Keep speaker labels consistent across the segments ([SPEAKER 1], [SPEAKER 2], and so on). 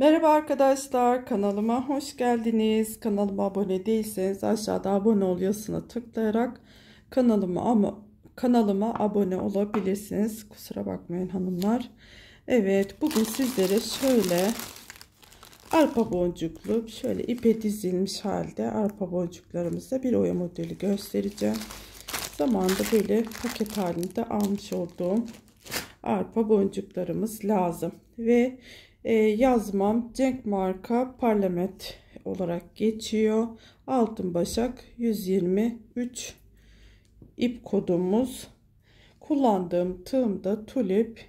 [SPEAKER 1] Merhaba arkadaşlar kanalıma hoş geldiniz. Kanalıma abone değilseniz aşağıda abone ol yazısına tıklayarak kanalıma ama kanalıma abone olabilirsiniz. Kusura bakmayın hanımlar. Evet bugün sizlere şöyle arpa boncuklu şöyle ipe dizilmiş halde arpa boncuklarımızda bir oya modeli göstereceğim. Zamanında böyle paket halinde almış olduğum arpa boncuklarımız lazım ve e, yazmam Cenk marka parlament olarak geçiyor. Altın başak 123 ip kodumuz. Kullandığım tığım da tulip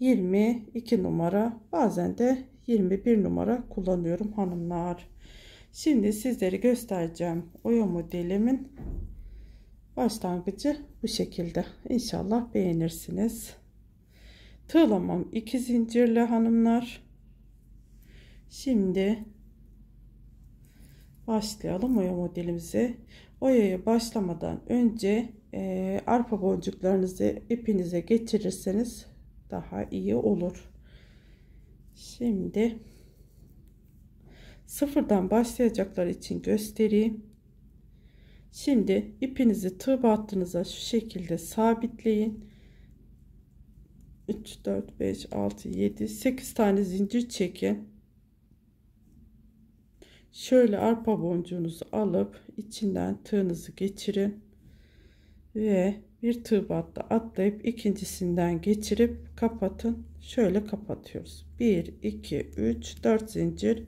[SPEAKER 1] 22 numara bazen de 21 numara kullanıyorum hanımlar. Şimdi sizlere göstereceğim oya modelimin başlangıcı bu şekilde. İnşallah beğenirsiniz tığlamam iki zincirli hanımlar şimdi başlayalım oya modelimize oyaya başlamadan önce e, arpa boncuklarınızı ipinize geçirirseniz daha iyi olur şimdi sıfırdan başlayacaklar için göstereyim şimdi ipinizi tığ battığınıza şu şekilde sabitleyin 3 4 5 6 7 8 tane zincir çekin şöyle arpa boncuğunuzu alıp içinden tığınızı geçirin ve bir tığ battı atlayıp ikincisinden geçirip kapatın şöyle kapatıyoruz 1 2 3 4 zincir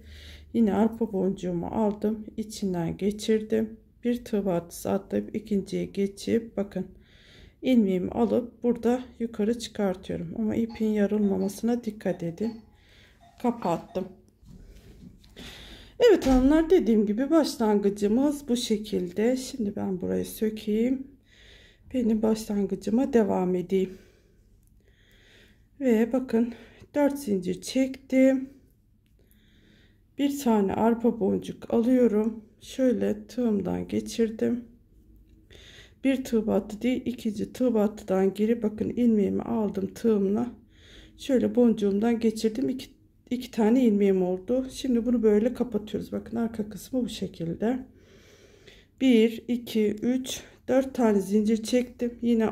[SPEAKER 1] yine arpa boncuğumu aldım içinden geçirdim bir tığ battı atlayıp ikinciye geçip bakın ilmeğimi alıp burada yukarı çıkartıyorum. Ama ipin yarılmamasına dikkat edin. Kapattım. Evet hanımlar dediğim gibi başlangıcımız bu şekilde. Şimdi ben burayı sökeyim. Benim başlangıcıma devam edeyim. Ve bakın 4 zincir çektim. Bir tane arpa boncuk alıyorum. Şöyle tığımdan geçirdim bir tığ battı değil ikinci tığ battıdan geri bakın ilmeğimi aldım tığımla şöyle boncuğumdan geçirdim iki, iki tane ilmeğim oldu şimdi bunu böyle kapatıyoruz bakın arka kısmı bu şekilde 1 2 3 4 tane zincir çektim yine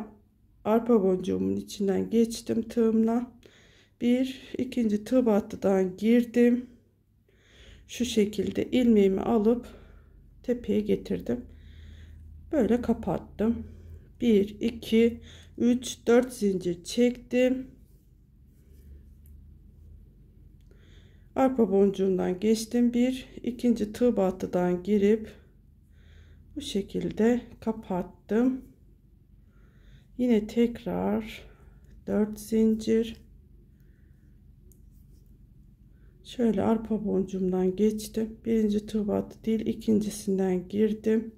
[SPEAKER 1] arpa boncuğumun içinden geçtim tığımla bir ikinci tığ battıdan girdim şu şekilde ilmeğimi alıp tepeye getirdim böyle kapattım 1 2 3 4 zincir çektim arpa boncuğundan geçtim bir ikinci tığ battıdan girip bu şekilde kapattım yine tekrar 4 zincir şöyle arpa boncuğumdan geçtim birinci tığ battı değil ikincisinden girdim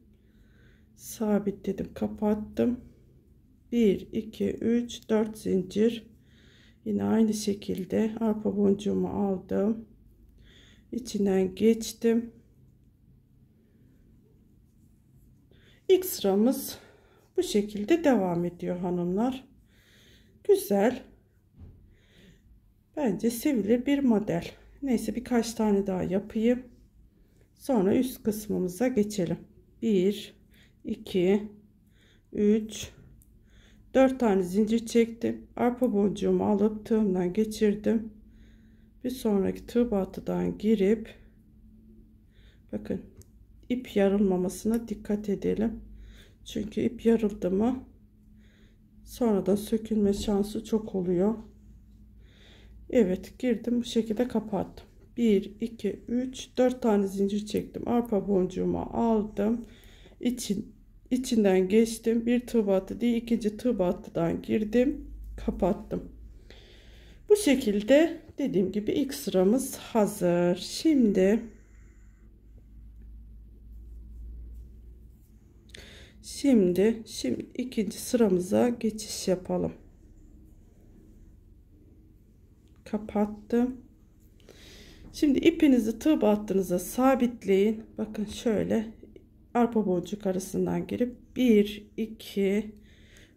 [SPEAKER 1] sabitledim kapattım 1 2 3 4 zincir yine aynı şekilde arpa boncuğumu aldım içinden geçtim ilk sıramız bu şekilde devam ediyor hanımlar güzel bence sevilir bir model neyse birkaç tane daha yapayım sonra üst kısmımıza geçelim 1 2 3 4 tane zincir çektim. Arpa boncuğumu alıp tığımdan geçirdim. Bir sonraki tığ battıdan girip bakın ip yarılmamasına dikkat edelim. Çünkü ip yarıldı mı sonradan sökülme şansı çok oluyor. Evet girdim bu şekilde kapattım. 1 2 3 4 tane zincir çektim. Arpa boncuğumu aldım. için içinden geçtim. Bir tığ battı diye ikinci tığ battıdan girdim. Kapattım. Bu şekilde dediğim gibi ilk sıramız hazır. Şimdi Şimdi şimdi ikinci sıramıza geçiş yapalım. Kapattım. Şimdi ipinizi tığ battığınıza sabitleyin. Bakın şöyle arpa boncuk arasından girip 1 2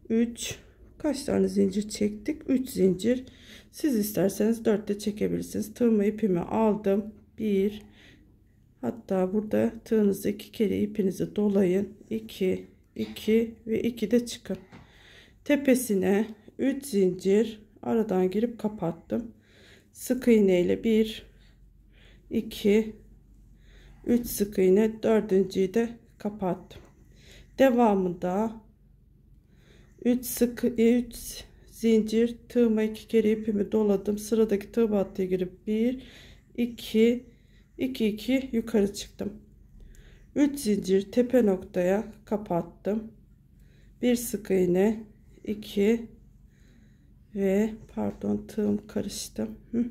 [SPEAKER 1] 3 kaç tane zincir çektik 3 zincir siz isterseniz 4 de çekebilirsiniz tığımı ipimi aldım 1 hatta burada tığınızı iki kere ipinizi dolayın 2 2 ve 2 de çıkın tepesine 3 zincir aradan girip kapattım sık iğne ile 1 2 3 sık iğne dördüncüyü de kapattım. Devamında 3 sık 3 e, zincir tığıma iki kere ipimi doladım. Sıradaki tığ battıya girip 1 2 2 2 yukarı çıktım. 3 zincir tepe noktaya kapattım. Bir sık iğne 2 ve pardon tığım karıştı. Hı.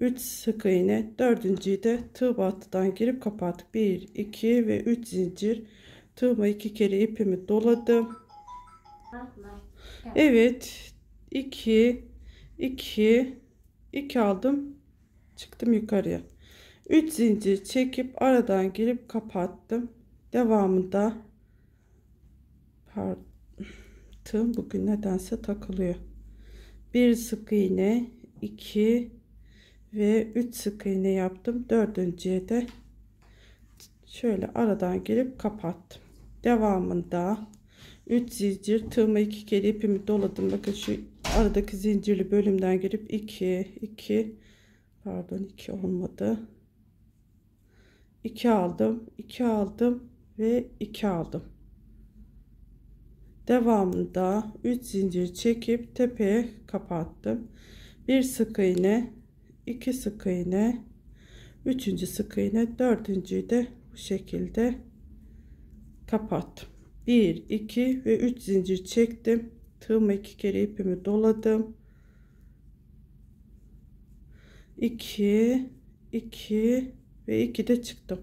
[SPEAKER 1] 3 sık iğne dördüncüyü de tığ battıdan girip kapattık 1 2 ve 3 zincir tığıma iki kere ipimi doladım Evet 2 2 2 aldım çıktım yukarıya 3 zincir çekip aradan girip kapattım devamında pardon tığım bugün nedense takılıyor 1 sık iğne 2 ve 3 sık iğne yaptım. Dördüncüye de şöyle aradan girip kapattım. Devamında 3 zincir tığıma 2 kere ipimi doladım. Bakın şu aradaki zincirli bölümden girip 2 2 pardon 2 olmadı. 2 aldım. 2 aldım ve 2 aldım. Devamında 3 zincir çekip tepeye kapattım. Bir sık iğne 2 sık iğne 3. sık iğne 4. de bu şekilde kapattım. 1 2 ve 3 zincir çektim tığıma iki kere ipimi doladım 2 2 ve 2 de çıktım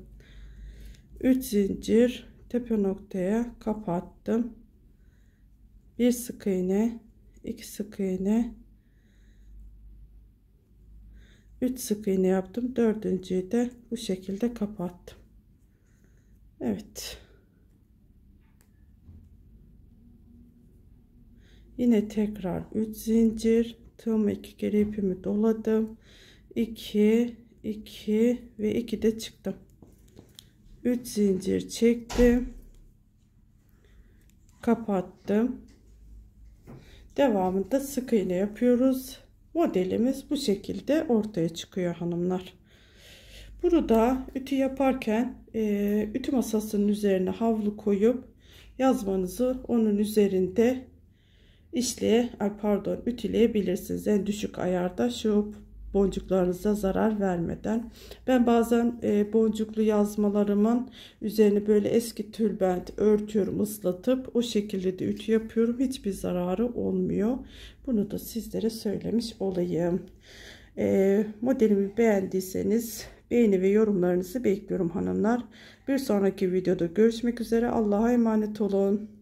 [SPEAKER 1] 3 zincir tepe noktaya kapattım bir sık iğne iki sık iğne 3 sık iğne yaptım. Dördüncüyü de bu şekilde kapattım. Evet. Yine tekrar 3 zincir tığım iki geri ipimi doladım. 2 2 ve 2 de çıktım. 3 zincir çektim. Kapattım. Devamında sık iğne yapıyoruz modelimiz bu şekilde ortaya çıkıyor hanımlar. Burada ütü yaparken e, ütü masasının üzerine havlu koyup yazmanızı onun üzerinde işleye, pardon ütüleyebilirsiniz. En düşük ayarda şu boncuklarınıza zarar vermeden. Ben bazen e, boncuklu yazmalarımın üzerine böyle eski tülbent örtüyorum ıslatıp o şekilde de ütü yapıyorum. Hiçbir zararı olmuyor. Bunu da sizlere söylemiş olayım. E, modelimi beğendiyseniz beğeni ve yorumlarınızı bekliyorum hanımlar. Bir sonraki videoda görüşmek üzere. Allah'a emanet olun.